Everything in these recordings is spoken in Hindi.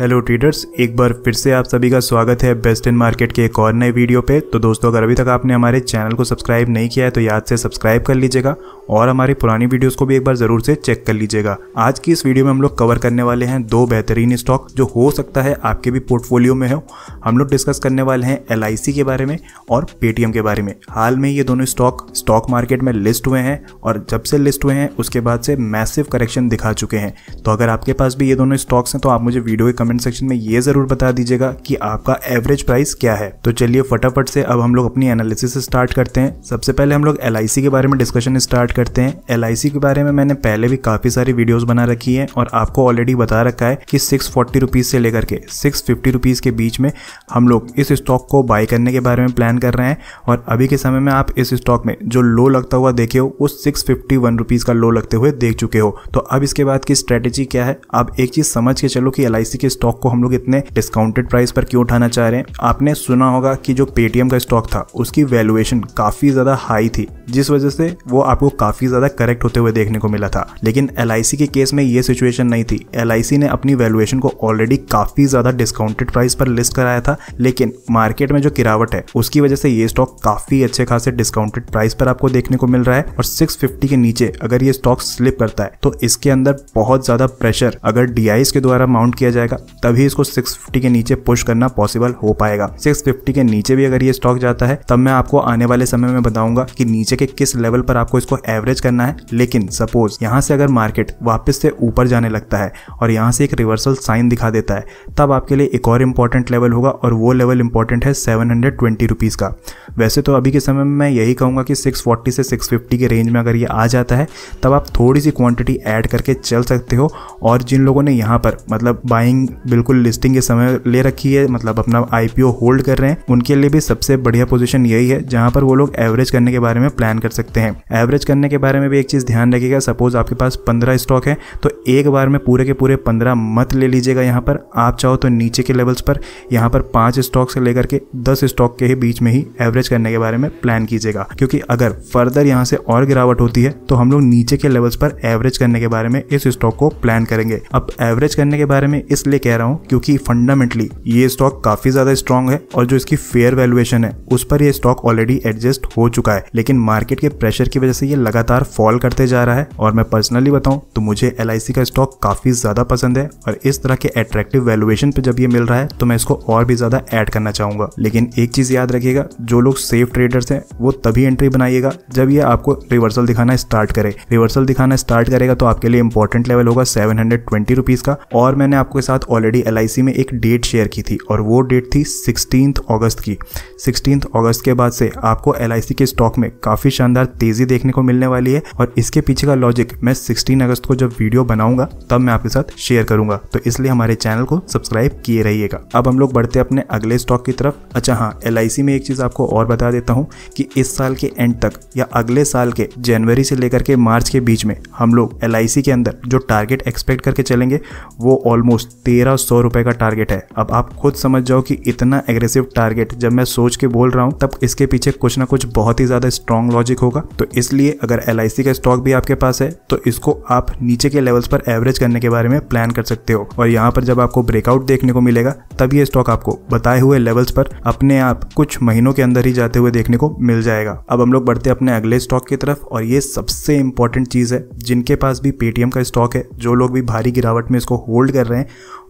हेलो ट्रेडर्स एक बार फिर से आप सभी का स्वागत है बेस्ट इन मार्केट के एक और नए वीडियो पे तो दोस्तों अगर अभी तक आपने हमारे चैनल को सब्सक्राइब नहीं किया है तो याद से सब्सक्राइब कर लीजिएगा और हमारी पुरानी वीडियोस को भी एक बार ज़रूर से चेक कर लीजिएगा आज की इस वीडियो में हम लोग कवर करने वाले हैं दो बेहतरीन स्टॉक जो हो सकता है आपके भी पोर्टफोलियो में हो हम लोग डिस्कस करने वाले हैं एल के बारे में और पेटीएम के बारे में हाल में ये दोनों स्टॉक स्टॉक मार्केट में लिस्ट हुए हैं और जब से लिस्ट हुए हैं उसके बाद से मैसिव करेक्शन दिखा चुके हैं तो अगर आपके पास भी ये दोनों स्टॉक्स हैं तो आप मुझे वीडियो के कमेंट सेक्शन में ये ज़रूर बता दीजिएगा कि आपका एवरेज प्राइस क्या है तो चलिए फटाफट से अब हम लोग अपनी एनालिसिस स्टार्ट करते हैं सबसे पहले हम लोग एल के बारे में डिस्कशन स्टार्ट करते हैं एल के बारे में मैंने पहले भी काफ़ी सारी वीडियोस बना रखी हैं और आपको ऑलरेडी बता रखा है कि सिक्स फोर्टी से लेकर के सिक्स फिफ्टी के बीच में हम लोग इस स्टॉक को बाय करने के बारे में प्लान कर रहे हैं और अभी के समय में आप इस स्टॉक में जो लो लगता हुआ देखे हो वो सिक्स फिफ्टी का लो लगते हुए देख चुके हो तो अब इसके बाद की स्ट्रेटेजी क्या है आप एक चीज़ समझ के चलो कि एल के स्टॉक को हम लोग इतने डिस्काउंटेड प्राइस पर क्यों उठाना चाह रहे हैं आपने सुना होगा कि जो पेटीएम का स्टॉक था उसकी वैल्यूएशन काफ़ी ज़्यादा हाई थी जिस वजह से वो आपको काफी ज्यादा करेक्ट होते हुए देखने को मिला था लेकिन एल के केस में ये सिचुएशन नहीं थी एल ने अपनी वैल्यूएशन को ऑलरेडी काफी ज्यादा डिस्काउंटेड प्राइस पर लिस्ट कराया था लेकिन मार्केट में जो गिरावट है उसकी वजह से ये स्टॉक काफी अच्छे खासे डिस्काउंटेड प्राइस पर आपको देखने को मिल रहा है और 650 के नीचे अगर ये स्टॉक स्लिप करता है तो इसके अंदर बहुत ज्यादा प्रेशर अगर डीआईएस के द्वारा माउंट किया जाएगा तभी इसको 650 के नीचे पुश करना पॉसिबल हो पाएगा 650 के नीचे भी अगर ये स्टॉक जाता है तब मैं आपको आने वाले समय में बताऊंगा कि नीचे के किस लेवल पर आपको इसको एवरेज करना है लेकिन सपोज यहाँ से अगर मार्केट वापस से ऊपर जाने लगता है और यहाँ से एक रिवर्सल साइन दिखा देता है तब आपके लिए एक और इम्पॉर्टेंट लेवल होगा और वो लेवल इंपॉर्टेंट है सेवन हंड्रेड ट्वेंटी रुपीज़ का वैसे तो अभी के समय में मैं यही कहूँगा कि सिक्स फोर्टी से सिक्स फिफ्टी के रेंज में अगर ये आ जाता है तब आप थोड़ी सी क्वांटिटी ऐड करके चल सकते हो और जिन लोगों ने यहाँ पर मतलब बाइंग बिल्कुल लिस्टिंग के समय ले रखी है मतलब अपना आई होल्ड कर रहे हैं उनके लिए भी सबसे बढ़िया पोजिशन यही है जहाँ पर वो लोग एवरेज करने के बारे में प्लान कर सकते हैं एवरेज करने करने के बारे में भी एक चीज़ ध्यान रखिएगा सपोज़ आपके पास पंद्रह स्टॉक है तो एक बार में पूरे के पूरे पंद्रह मत ले लीजिएगा यहाँ पर आप चाहो तो नीचे के लेवल्स पर यहाँ पर पाँच स्टॉक से लेकर के दस स्टॉक के ही बीच में ही एवरेज करने के बारे में प्लान कीजिएगा क्योंकि अगर फर्दर यहाँ से और गिरावट होती है तो हम लोग नीचे के लेवल्स पर एवरेज करने के बारे में इस स्टॉक को प्लान करेंगे अब एवरेज करने के बारे में इसलिए कह रहा हूँ क्योंकि फंडामेंटली ये स्टॉक काफ़ी ज़्यादा स्ट्रॉन्ग है और जो इसकी फेयर वैल्यूएशन है उस पर यह स्टॉक ऑलरेडी एडजस्ट हो चुका है लेकिन मार्केट के प्रेशर की वजह से ये लगातार फॉल करते जा रहा है और मैं पर्सनली बताऊं तो मुझे एल का स्टॉक काफ़ी ज़्यादा पसंद है और इस तरह के अट्रैक्टिव वैल्यूएशन पे जब ये मिल रहा है तो मैं इसको और भी ज़्यादा ऐड करना चाहूंगा लेकिन एक चीज़ याद रखिएगा जो लोग सेफ ट्रेडर्स हैं वो तभी एंट्री बनाइएगा जब ये आपको रिवर्सल दिखाना स्टार्ट करे रिवर्सल दिखाना स्टार्ट करेगा तो आपके लिए इंपॉर्टेंट लेवल होगा सेवन हंड्रेड का और मैंने आपके साथ ऑलरेडी एल में एक डेट शेयर की थी और वो डेट थी सिक्सटीन अगस्त की सिक्सटीन अगस्त के बाद से आपको एल के स्टॉक में काफ़ी शानदार तेज़ी देखने को मिल मिलने वाली है और इसके पीछे का लॉजिक मैं सिक्सटीन अगस्त को जब वीडियो बनाऊंगा तब मैं आपके साथ शेयर करूंगा तो इसलिए हमारे चैनल को सब्सक्राइब किए रहिएगा अब हम लोग बढ़ते अपने अगले स्टॉक की तरफ अच्छा हाँ एल में एक चीज आपको और बता देता हूँ कि इस साल के एंड तक या अगले साल के जनवरी से लेकर के मार्च के बीच में हम लोग एल के अंदर जो टारगेट एक्सपेक्ट करके चलेंगे वो ऑलमोस्ट तेरह सौ रुपए का टारगेट है अब आप खुद समझ जाओ कि इतना एग्रेसिव टारगेट जब मैं सोच के बोल रहा हूँ तब इसके पीछे कुछ ना कुछ बहुत ही ज्यादा स्ट्रॉन्ग लॉजिक होगा तो इसलिए अगर एल का स्टॉक भी आपके पास है तो इसको आप नीचे के लेवल्स पर एवरेज करने के बारे में प्लान कर सकते हो और यहाँ पर जब आपको ब्रेकआउट देखने को मिलेगा तब ये स्टॉक आपको बताए हुए लेवल्स पर अपने आप कुछ महीनों के अंदर ही जाते हुए देखने को मिल जाएगा अब हम लोग बढ़ते अपने अगले स्टॉक की तरफ और ये सबसे इंपॉर्टेंट चीज़ है जिनके पास भी पेटीएम का स्टॉक है जो लोग भी भारी गिरावट में इसको होल्ड कर रहे हैं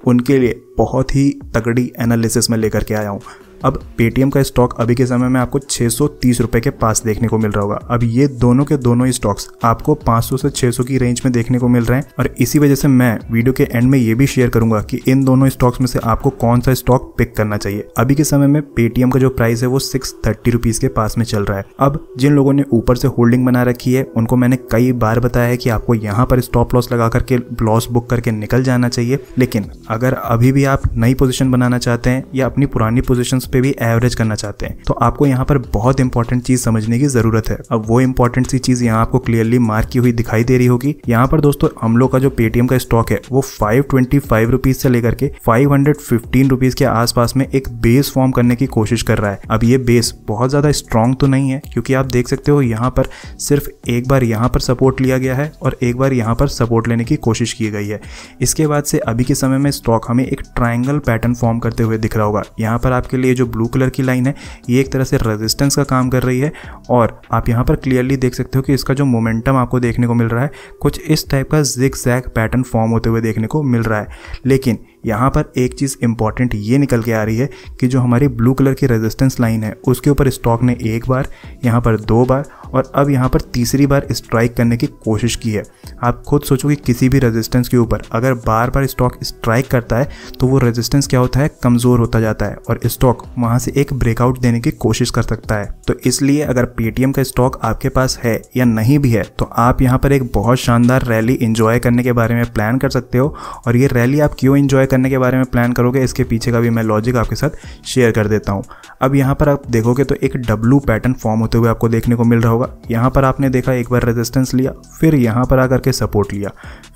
उनके लिए बहुत ही तगड़ी एनालिसिस में लेकर के आया हूँ अब पेटीएम का स्टॉक अभी के समय में आपको छह सौ के पास देखने को मिल रहा होगा अब ये दोनों के दोनों स्टॉक्स आपको 500 से 600 की रेंज में देखने को मिल रहे हैं और इसी वजह से मैं वीडियो के एंड में ये भी शेयर करूंगा कि इन दोनों स्टॉक्स में से आपको कौन सा स्टॉक पिक करना चाहिए अभी के समय में पेटीएम का जो प्राइस है वो सिक्स थर्टी रुपीज के पास में चल रहा है अब जिन लोगों ने ऊपर से होल्डिंग बना रखी है उनको मैंने कई बार बताया है कि आपको यहाँ पर स्टॉप लॉस लगा करके लॉस बुक करके निकल जाना चाहिए लेकिन अगर अभी भी आप नई पोजिशन बनाना चाहते हैं या अपनी पुरानी पोजिशन पे भी एवरेज करना चाहते हैं तो आपको यहाँ पर बहुत इंपॉर्टेंट चीज समझने की जरूरत है अब वो इंपॉर्टेंट सी चीज यहाँ आपको क्लियरली मार्क की हुई दिखाई दे रही होगी यहाँ पर दोस्तों हम लोग का जो पेटीएम का स्टॉक है वो फाइव ट्वेंटी फाइव रुपीज से लेकर के फाइव हंड्रेड फिफ्टीन रुपीज के आसपास में एक बेस फॉर्म करने की कोशिश कर रहा है अब ये बेस बहुत ज्यादा स्ट्रांग तो नहीं है क्योंकि आप देख सकते हो यहाँ पर सिर्फ एक बार यहाँ पर सपोर्ट लिया गया है और एक बार यहाँ पर सपोर्ट लेने की कोशिश की गई है इसके बाद से अभी के समय में स्टॉक हमें एक ट्राइंगल पैटर्न फॉर्म करते हुए दिख रहा होगा यहाँ पर आपके लिए जो ब्लू कलर की लाइन है ये एक तरह से रेजिस्टेंस का काम कर रही है और आप यहाँ पर क्लियरली देख सकते हो कि इसका जो मोमेंटम आपको देखने को मिल रहा है कुछ इस टाइप का जिक जैक पैटर्न फॉर्म होते हुए देखने को मिल रहा है लेकिन यहाँ पर एक चीज़ इंपॉर्टेंट ये निकल के आ रही है कि जो हमारी ब्लू कलर की रेजिस्टेंस लाइन है उसके ऊपर स्टॉक ने एक बार यहाँ पर दो बार और अब यहाँ पर तीसरी बार स्ट्राइक करने की कोशिश की है आप खुद सोचो कि किसी भी रेजिस्टेंस के ऊपर अगर बार बार स्टॉक स्ट्राइक करता है तो वो रेजिस्टेंस क्या होता है कमज़ोर होता जाता है और स्टॉक वहाँ से एक ब्रेकआउट देने की कोशिश कर सकता है तो इसलिए अगर पेटीएम का स्टॉक आपके पास है या नहीं भी है तो आप यहाँ पर एक बहुत शानदार रैली इंजॉय करने के बारे में प्लान कर सकते हो और ये रैली आप क्यों इन्जॉय करने के बारे में प्लान करोगे इसके पीछे का भी मैं लॉजिक आपके साथ शेयर कर देता हूँ अब यहाँ पर आप देखोगे तो एक डब्लू पैटर्न फॉर्म होते हुए आपको देखने को मिल रहा हो होगा यहाँ पर आपने देखा एक बार रेजिस्टेंस लिया फिर यहाँ पर आकर के सपोर्ट लिया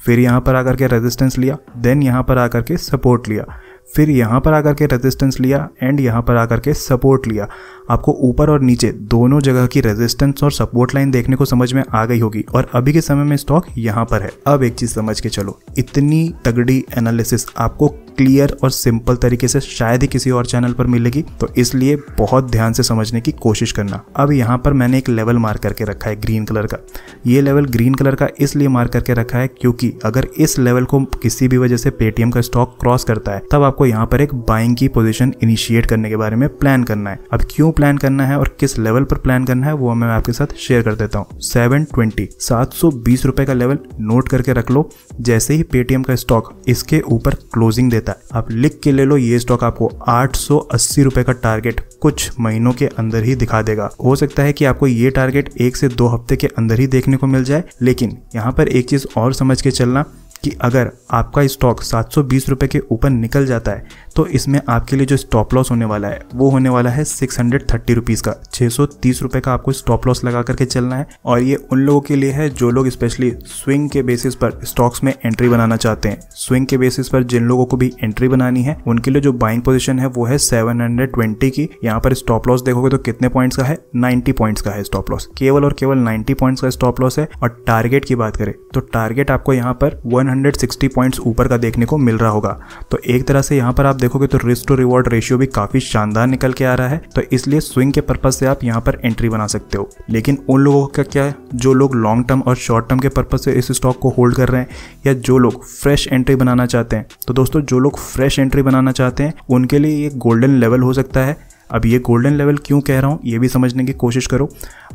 फिर यहाँ पर आकर के रेजिस्टेंस लिया देन यहाँ पर आकर के सपोर्ट लिया फिर यहाँ पर आकर के रेजिस्टेंस लिया एंड यहाँ पर आकर के सपोर्ट लिया आपको ऊपर और नीचे दोनों जगह की रेजिस्टेंस और सपोर्ट लाइन देखने को समझ में आ गई होगी और अभी के समय में स्टॉक यहाँ पर है अब एक चीज़ समझ के चलो इतनी तगड़ी एनालिसिस आपको क्लियर और सिंपल तरीके से शायद ही किसी और चैनल पर मिलेगी तो इसलिए बहुत ध्यान से समझने की कोशिश करना अब यहाँ पर मैंने एक लेवल मार करके रखा है ग्रीन कलर का ये लेवल ग्रीन कलर का इसलिए मार करके रखा है क्योंकि अगर इस लेवल को किसी भी वजह से पेटीएम का स्टॉक क्रॉस करता है तब आपको यहाँ पर एक बाइंग की पोजिशन इनिशिएट करने के बारे में प्लान करना है अब क्यों प्लान करना है और किस लेवल पर प्लान करना है वो मैं आपके साथ शेयर कर देता हूँ सेवन ट्वेंटी सात सौ बीस का लेवल नोट करके रख लो जैसे ही पेटीएम का स्टॉक इसके ऊपर क्लोजिंग देता देता है आप लिख के ले लो ये स्टॉक आपको आठ रुपए का टारगेट कुछ महीनों के अंदर ही दिखा देगा हो सकता है कि आपको ये टारगेट एक से दो हफ्ते के अंदर ही देखने को मिल जाए लेकिन यहाँ पर एक चीज और समझ के चलना कि अगर आपका स्टॉक सात सौ के ऊपर निकल जाता है तो इसमें आपके लिए जो स्टॉप लॉस होने वाला है वो होने वाला है सिक्स हंड्रेड थर्टी रुपीज़ का छः सौ तीस रुपये का आपको स्टॉप लॉस लगा करके चलना है और ये उन लोगों के लिए है जो लोग स्पेशली स्विंग के बेसिस पर स्टॉक्स में एंट्री बनाना चाहते हैं स्विंग के बेसिस पर जिन लोगों को भी एंट्री बनानी है उनके लिए जो बाइंग पोजिशन है वो है सेवन हंड्रेड ट्वेंटी की यहाँ पर स्टॉप लॉस देखोगे तो कितने पॉइंट्स का है नाइन्टी पॉइंट्स का है स्टॉप लॉस केवल और केवल नाइन्टी पॉइंट्स का स्टॉप लॉस है और टारगेट की बात करें तो टारगेट आपको यहाँ पर वन 160 पॉइंट्स ऊपर का देखने को मिल रहा होगा तो एक तरह से यहाँ पर आप देखोगे तो रिस्क टू रिवॉर्ड रेशियो भी काफी शानदार निकल के आ रहा है तो इसलिए स्विंग के पर्पज से आप यहाँ पर एंट्री बना सकते हो लेकिन उन लोगों का क्या है जो लोग लॉन्ग टर्म और शॉर्ट टर्म के पर्पज से इस स्टॉक को होल्ड कर रहे हैं या जो लोग फ्रेश एंट्री बनाना चाहते हैं तो दोस्तों जो लोग फ्रेश एंट्री बनाना चाहते हैं उनके लिए ये गोल्डन लेवल हो सकता है अब ये गोल्डन लेवल क्यों कह रहा हूँ ये भी समझने की कोशिश करो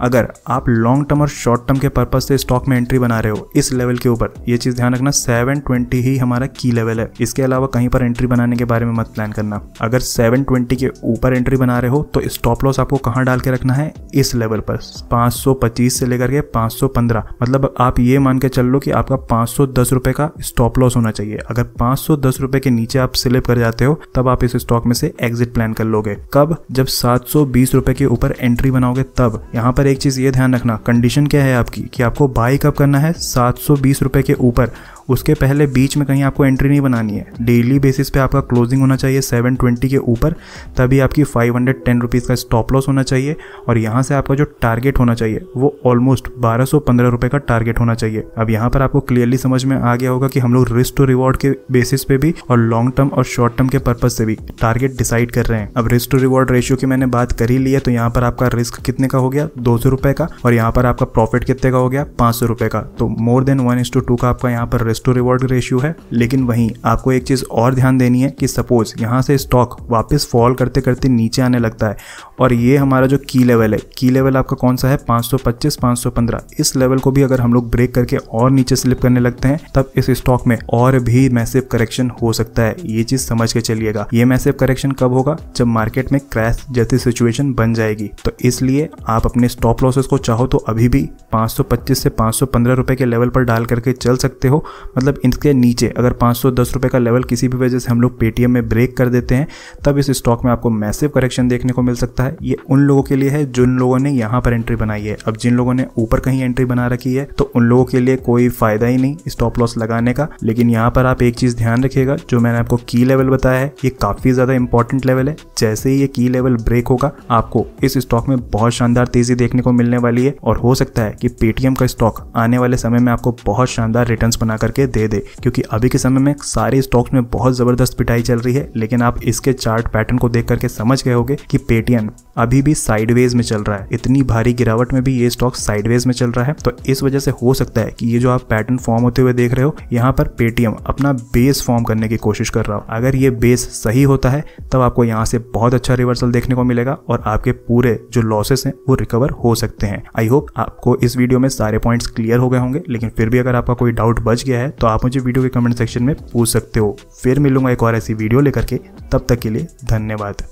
अगर आप लॉन्ग टर्म और शॉर्ट टर्म के पर्पज से स्टॉक में एंट्री बना रहे हो इस लेवल के ऊपर ये चीज़ ध्यान रखना सेवन ट्वेंटी ही हमारा की लेवल है इसके अलावा कहीं पर एंट्री बनाने के बारे में मत प्लान करना अगर सेवन ट्वेंटी के ऊपर एंट्री बना रहे हो तो स्टॉप लॉस आपको कहाँ डाल के रखना है इस लेवल पर 525 से लेकर के 515 मतलब आप ये मान के चल लो कि आपका पाँच सौ का स्टॉप लॉस होना चाहिए अगर पाँच सौ के नीचे आप स्लिप कर जाते हो तब आप इस स्टॉक में से एग्जिट प्लान कर लोगे कब जब सात रुपए के ऊपर एंट्री बनाओगे तब यहाँ पर एक चीज़ ये ध्यान रखना कंडीशन क्या है आपकी कि आपको बाई कब करना है सात रुपए के ऊपर उसके पहले बीच में कहीं आपको एंट्री नहीं बनानी है डेली बेसिस पे आपका क्लोजिंग होना चाहिए 720 के ऊपर तभी आपकी फाइव हंड्रेड टेन रुपीज़ का स्टॉप लॉस होना चाहिए और यहाँ से आपका जो टारगेट होना चाहिए वो ऑलमोस्ट बारह सौ पंद्रह का टारगेट होना चाहिए अब यहाँ पर आपको क्लियरली समझ में आ गया होगा कि हम लोग रिस्क टू रिवॉर्ड के बेसिस पे भी और लॉन्ग टर्म और शॉर्ट टर्म के पर्पज से भी टारगेट डिसाइड कर रहे हैं अब रिस्क टू रिवॉर्ड रेशियो की मैंने बात कर ही ली है तो यहाँ पर आपका रिस्क कितने का हो गया दो सौ का और यहाँ पर आपका प्रॉफिट कितने का हो गया पांच सौ का तो more than one is to two का आपका यहाँ पर रिस्क टू रिवॉर्ड रेशियो है लेकिन वहीं आपको एक चीज़ और ध्यान देनी है कि सपोज यहाँ से स्टॉक वापस फॉल करते करते नीचे आने लगता है और ये हमारा जो की लेवल है की लेवल आपका कौन सा है 525 515 इस लेवल को भी अगर हम लोग ब्रेक करके और नीचे स्लिप करने लगते हैं तब इस स्टॉक में और भी मैसिव करेक्शन हो सकता है ये चीज़ समझ के चलिएगा ये मैसिव करेक्शन कब होगा जब मार्केट में क्रैश जैसी सिचुएशन बन जाएगी तो इसलिए आप अपने स्टॉप लॉसेस को चाहो तो अभी भी 525 से 515 रुपए के लेवल पर डाल करके चल सकते हो मतलब इसके नीचे अगर पाँच सौ का लेवल किसी भी वजह से हम लोग पेटीएम में ब्रेक कर देते हैं तब इस स्टॉक में आपको मैसिव करेक्शन देखने को मिल सकता है ये उन लोगों के लिए है जिन लोगों ने यहाँ पर एंट्री बनाई है अब जिन लोगों ने ऊपर कहीं एंट्री बना रखी है तो उन लोगों के लिए कोई फायदा ही नहीं स्टॉप लॉस लगाने का लेकिन यहाँ पर आप एक चीज़ ध्यान रखिएगा जो मैंने आपको की लेवल बताया है ये काफ़ी ज़्यादा इंपॉर्टेंट लेवल है जैसे ही ये की लेवल ब्रेक होगा आपको इस स्टॉक में बहुत शानदार तेज़ी देखने को मिलने वाली है और हो सकता है कि पेटीएम का स्टॉक आने वाले समय में आपको बहुत शानदार रिटर्न बना करके करके दे दे क्योंकि अभी के समय में सारे स्टॉक्स में बहुत ज़बरदस्त पिटाई चल रही है लेकिन आप इसके चार्ट पैटर्न को देख करके समझ गए होगे कि पेटीएम अभी भी साइडवेज में चल रहा है इतनी भारी गिरावट में भी ये स्टॉक साइडवेज में चल रहा है तो इस वजह से हो सकता है कि ये जो आप पैटर्न फॉर्म होते हुए देख रहे हो यहाँ पर पेटीएम अपना बेस फॉर्म करने की कोशिश कर रहा हो अगर ये बेस सही होता है तब आपको यहाँ से बहुत अच्छा रिवर्सल देखने को मिलेगा और आपके पूरे जो लॉसेस हैं वो रिकवर हो सकते हैं आई होप आपको इस वीडियो में सारे पॉइंट्स क्लियर हो गए होंगे लेकिन फिर भी अगर आपका कोई डाउट बच गया है तो आप मुझे वीडियो के कमेंट सेक्शन में पूछ सकते हो फिर मिलूंगा एक और ऐसी वीडियो लेकर के तब तक के लिए धन्यवाद